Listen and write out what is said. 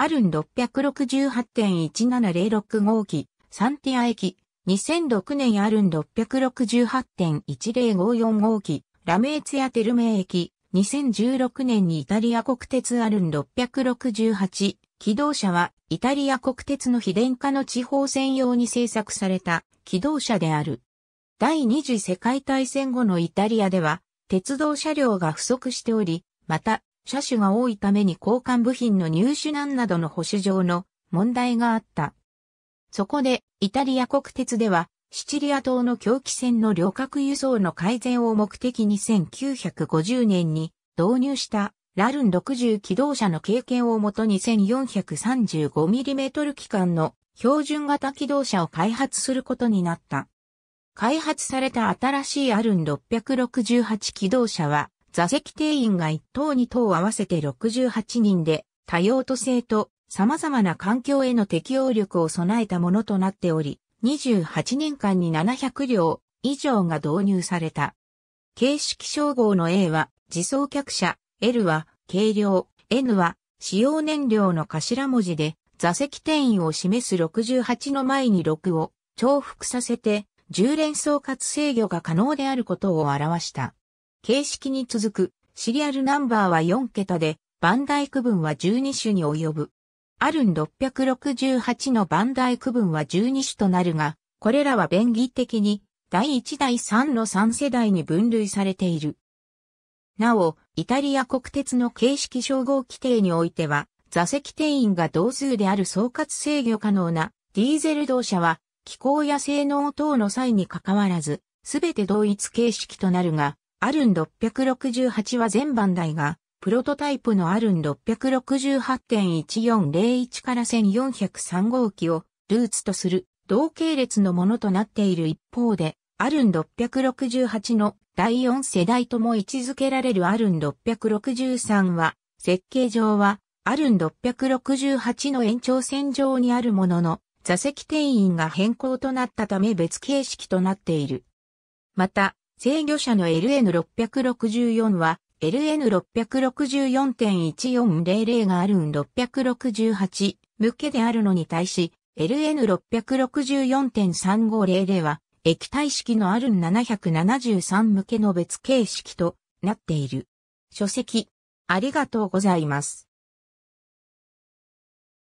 アルン668.1706号機、サンティア駅、2006年アルン668.1054号機、ラメーツヤテルメ駅、2016年にイタリア国鉄アルン668、機動車はイタリア国鉄の非電化の地方専用に製作された機動車である。第二次世界大戦後のイタリアでは鉄道車両が不足しており、また車種が多いために交換部品の入手難などの保守上の問題があった。そこで、イタリア国鉄では、シチリア島の狂気船の旅客輸送の改善を目的に1950年に導入したラルン60機動車の経験をもとに 1435mm 機関の標準型機動車を開発することになった。開発された新しいアルン668機動車は座席定員が1等2等合わせて68人で、多用途性と様々な環境への適応力を備えたものとなっており、28年間に700両以上が導入された。形式称号の A は自走客車、L は軽量、N は使用燃料の頭文字で座席定員を示す68の前に6を重複させて10連総括制御が可能であることを表した。形式に続くシリアルナンバーは4桁で、バンダイ区分は12種に及ぶ。アルン668のバンダイ区分は12種となるが、これらは便宜的に第1第3の3世代に分類されている。なお、イタリア国鉄の形式称号規定においては、座席定員が同数である総括制御可能なディーゼル動車は、気候や性能等の際に関わらず、すべて同一形式となるが、アルン668は全番台が、プロトタイプのアルン668.1401から1403号機をルーツとする同系列のものとなっている一方で、アルン668の第4世代とも位置づけられるアルン663は、設計上は、アルン668の延長線上にあるものの、座席定員が変更となったため別形式となっている。また、制御車の LN664 は LN664.1400 があるん668向けであるのに対し LN664.3500 は液体式のあるん773向けの別形式となっている。書籍ありがとうございます。